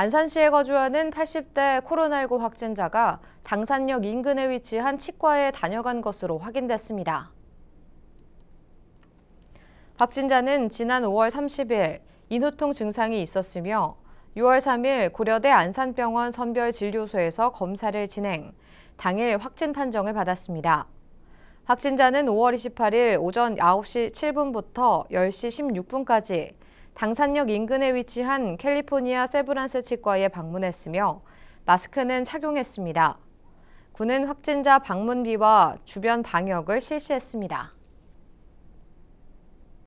안산시에 거주하는 80대 코로나19 확진자가 당산역 인근에 위치한 치과에 다녀간 것으로 확인됐습니다. 확진자는 지난 5월 30일 인후통 증상이 있었으며 6월 3일 고려대 안산병원 선별진료소에서 검사를 진행, 당일 확진 판정을 받았습니다. 확진자는 5월 28일 오전 9시 7분부터 10시 16분까지 당산역 인근에 위치한 캘리포니아 세브란스 치과에 방문했으며 마스크는 착용했습니다. 군은 확진자 방문비와 주변 방역을 실시했습니다.